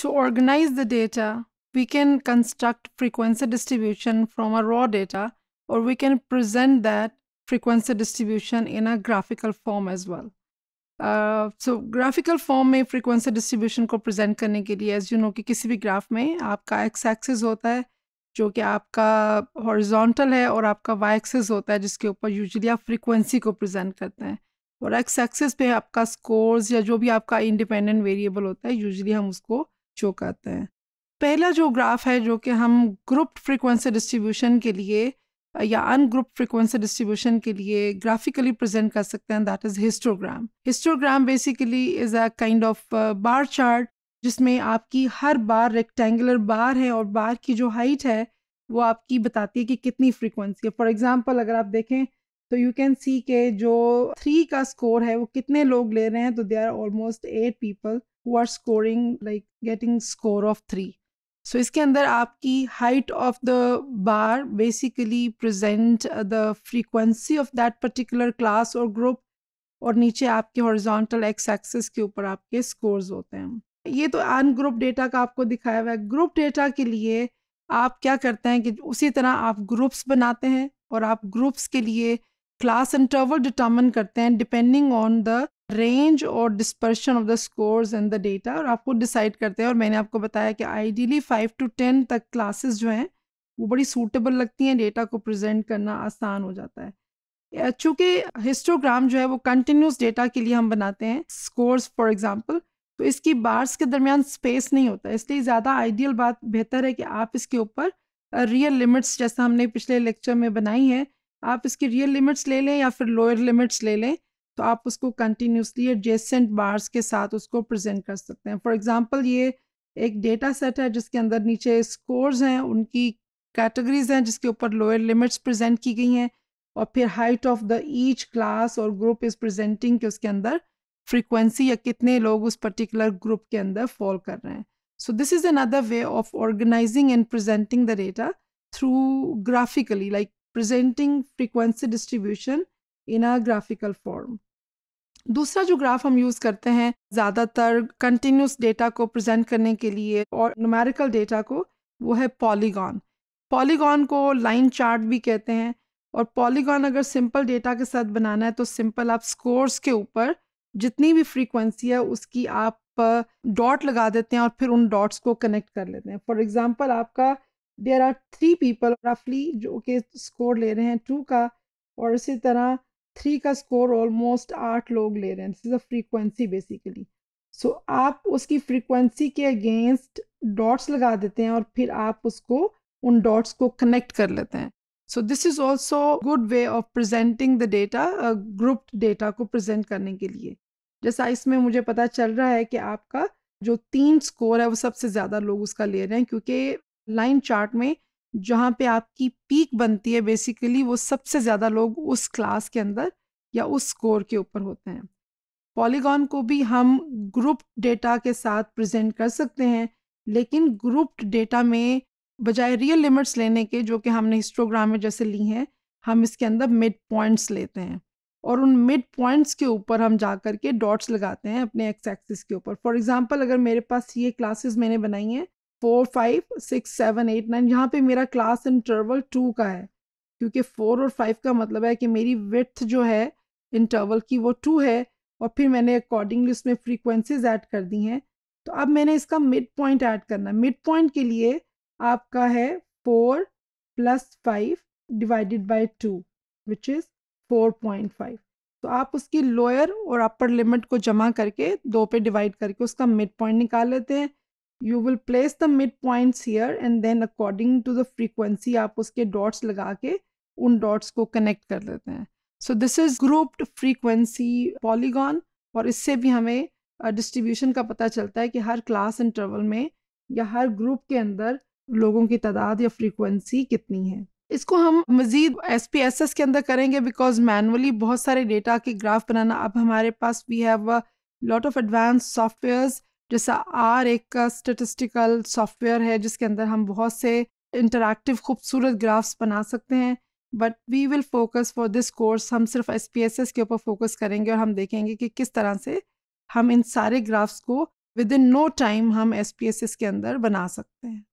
To organize the data, we can construct frequency distribution from a raw data or we can present that frequency distribution in a graphical form as well. Uh, so graphical form में frequency distribution को present करने के लिए as you know कि किसी भी graph में आपका एक्स एक्सिस होता है जो कि आपका हॉरिजॉन्टल है और आपका वाई एक्सिस होता है जिसके ऊपर यूजुअली आप फ्रीक्वेंसी को प्रेजेंट करते हैं और एक्स एक्सिस पे आपका स्कोर्स या जो भी आपका इंडिपेंडेंट वेरिएबल होता है यूजुअली हम उसको चौंकाता हैं पहला जो ग्राफ है जो कि हम ग्रुप फ्रीक्वेंसी डिस्ट्रीब्यूशन के लिए या अनग्रुप फ्रीक्वेंसी डिस्ट्रीब्यूशन के लिए ग्राफिकली प्रेजेंट कर सकते हैं that is histogram histogram basically is a kind of bar chart जिसमें आपकी हर बार रेक्टेंगुलर बार है और बार की जो हाइट है वो आपकी बताती है कि कितनी फ्रीक्वेंसी है फॉर एग्जांपल अगर आप देखें तो यू कैन सी के जो थ्री का स्कोर है वो कितने लोग ले रहे हैं तो they are almost eight people who are scoring like getting score of three so इसके अंदर आपकी height of the bar basically present the frequency of that particular class और ग्रुप और नीचे आपके हॉरिजॉन्टल एक्स एक्सेस के ऊपर आपके स्कोर्स होते हैं ये तो अन ग्रुप डेटा का आपको दिखाया हुआ है ग्रुप डेटा के लिए आप क्या करते हैं कि उसी तरह आप ग्रुप्स बनाते हैं और आप ग्रुप्स के लिए क्लास इंटरवल डिटर्मन करते हैं डिपेंडिंग ऑन द रेंज और dispersion of the scores and the data और आपको डिसाइड करते हैं और मैंने आपको बताया कि आइडियली फाइव टू टेन तक क्लासेस जो हैं वो बड़ी सूटेबल लगती हैं डेटा को प्रेजेंट करना आसान हो जाता है चूँकि हिस्टोग्राम जो है वो कंटिन्यूस डेटा के लिए हम बनाते हैं स्कोर्स फॉर एग्जाम्पल तो इसकी बार्स के दरमियान स्पेस नहीं होता इसलिए ज़्यादा आइडियल बात बेहतर है कि आप इसके ऊपर रियल लिमिट्स जैसा हमने पिछले लेक्चर में बनाई है आप इसकी रियल लिमिट्स ले लें या फिर लोअर लिमिट्स ले लें तो आप उसको कंटिन्यूसली एडजेसेंट बार्स के साथ उसको प्रेजेंट कर सकते हैं फॉर एग्जांपल ये एक डेटा सेट है जिसके अंदर नीचे स्कोर्स हैं उनकी कैटेगरीज हैं जिसके ऊपर लोअर लिमिट्स प्रेजेंट की गई हैं और फिर height of the each class और ग्रुप इज प्रजेंटिंग के उसके अंदर फ्रिक्वेंसी या कितने लोग उस पर्टिकुलर ग्रुप के अंदर फॉल कर रहे हैं so this is another way of organizing and presenting the data through graphically like presenting frequency distribution in a graphical form. दूसरा जो ग्राफ हम यूज़ करते हैं ज़्यादातर कंटिन्यूस डेटा को प्रेजेंट करने के लिए और न्यूमेरिकल डेटा को वो है पॉलीगॉन पॉलीगॉन को लाइन चार्ट भी कहते हैं और पॉलीगॉन अगर सिंपल डेटा के साथ बनाना है तो सिंपल आप स्कोर्स के ऊपर जितनी भी फ्रीक्वेंसी है उसकी आप डॉट uh, लगा देते हैं और फिर उन डॉट्स को कनेक्ट कर लेते हैं फॉर एग्जाम्पल आपका देर आर थ्री पीपल रफली जो कि स्कोर ले रहे हैं टू का और इसी तरह थ्री का स्कोर ऑलमोस्ट आठ लोग ले रहे हैं this is a frequency basically so आप उसकी फ्रीक्वेंसी के अगेंस्ट डॉट्स लगा देते हैं और फिर आप उसको उन डॉट्स को कनेक्ट कर लेते हैं so this is also good way of presenting the data group data को प्रजेंट करने के लिए जैसा इसमें मुझे पता चल रहा है कि आपका जो तीन स्कोर है वो सबसे ज़्यादा लोग उसका ले रहे हैं क्योंकि लाइन चार्ट में जहाँ पे आपकी पीक बनती है बेसिकली वो सबसे ज़्यादा लोग उस क्लास के अंदर या उस स्कोर के ऊपर होते हैं पॉलीगॉन को भी हम ग्रुप डेटा के साथ प्रेजेंट कर सकते हैं लेकिन ग्रुप डेटा में बजाय रियल लिमिट्स लेने के जो कि हमने हिस्टोग्राम में जैसे ली हैं हम इसके अंदर मिड पॉइंट्स लेते हैं और उन मिड पॉइंट्स के ऊपर हम जा कर के डॉट्स लगाते हैं अपने एक्स एक्सिस के ऊपर फॉर एग्जांपल अगर मेरे पास ये क्लासेस मैंने बनाई हैं four five six seven eight nine यहाँ पे मेरा क्लास इंटरवल टू का है क्योंकि फोर और फाइव का मतलब है कि मेरी विथ जो है इंटरवल की वो टू है और फिर मैंने अकॉर्डिंगली उसमें फ्रीक्वेंसीज ऐड कर दी हैं तो अब मैंने इसका मिड पॉइंट ऐड करना है मिड पॉइंट के लिए आपका है four plus five divided by two which is four point five तो आप उसकी लोअर और अपर लिमिट को जमा करके दो पे डिवाइड करके उसका मिड पॉइंट निकाल लेते हैं you will place the mid points here and then according to the frequency आप उसके डॉट्स लगा के उन डॉट्स को कनेक्ट कर देते हैं so this is grouped frequency polygon और इससे भी हमें डिस्ट्रीब्यूशन का पता चलता है कि हर क्लास इंटरवल में या हर ग्रुप के अंदर लोगों की तादाद या फ्रीक्वेंसी कितनी है इसको हम मज़ीद एस पी एस एस के अंदर करेंगे बिकॉज मैनुअली बहुत सारे डेटा के ग्राफ बनाना अब हमारे पास we have lot of advance softwares जैसा आर एक का स्टेटिस्टिकल सॉफ्टवेयर है जिसके अंदर हम बहुत से इंटरक्टिव खूबसूरत ग्राफ्स बना सकते हैं but we will focus for this course हम सिर्फ एस पी एस एस के ऊपर फोकस करेंगे और हम देखेंगे कि किस तरह से हम इन सारे ग्राफ्स को विद इन नो टाइम हम एस पी एस एस के अंदर बना सकते हैं